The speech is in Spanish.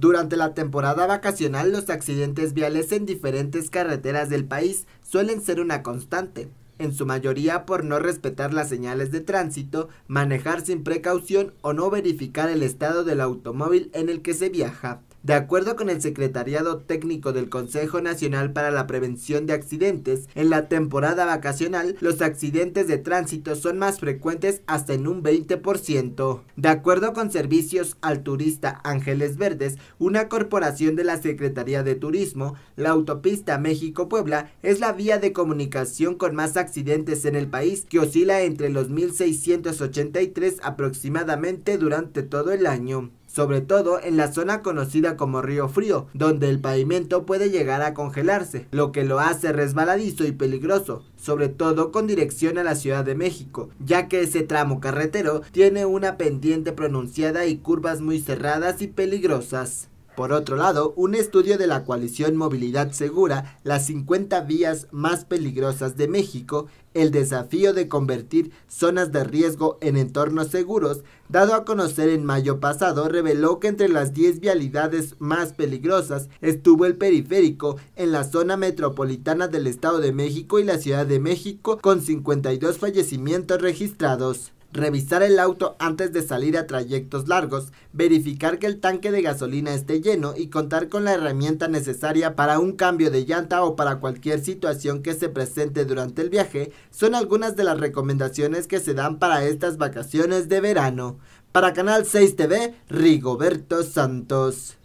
Durante la temporada vacacional, los accidentes viales en diferentes carreteras del país suelen ser una constante, en su mayoría por no respetar las señales de tránsito, manejar sin precaución o no verificar el estado del automóvil en el que se viaja. De acuerdo con el Secretariado Técnico del Consejo Nacional para la Prevención de Accidentes, en la temporada vacacional los accidentes de tránsito son más frecuentes hasta en un 20%. De acuerdo con Servicios al Turista Ángeles Verdes, una corporación de la Secretaría de Turismo, la autopista México-Puebla es la vía de comunicación con más accidentes en el país, que oscila entre los 1.683 aproximadamente durante todo el año sobre todo en la zona conocida como Río Frío, donde el pavimento puede llegar a congelarse, lo que lo hace resbaladizo y peligroso, sobre todo con dirección a la Ciudad de México, ya que ese tramo carretero tiene una pendiente pronunciada y curvas muy cerradas y peligrosas. Por otro lado, un estudio de la coalición Movilidad Segura, las 50 vías más peligrosas de México, el desafío de convertir zonas de riesgo en entornos seguros, dado a conocer en mayo pasado, reveló que entre las 10 vialidades más peligrosas estuvo el periférico en la zona metropolitana del Estado de México y la Ciudad de México con 52 fallecimientos registrados revisar el auto antes de salir a trayectos largos, verificar que el tanque de gasolina esté lleno y contar con la herramienta necesaria para un cambio de llanta o para cualquier situación que se presente durante el viaje son algunas de las recomendaciones que se dan para estas vacaciones de verano. Para Canal 6 TV, Rigoberto Santos.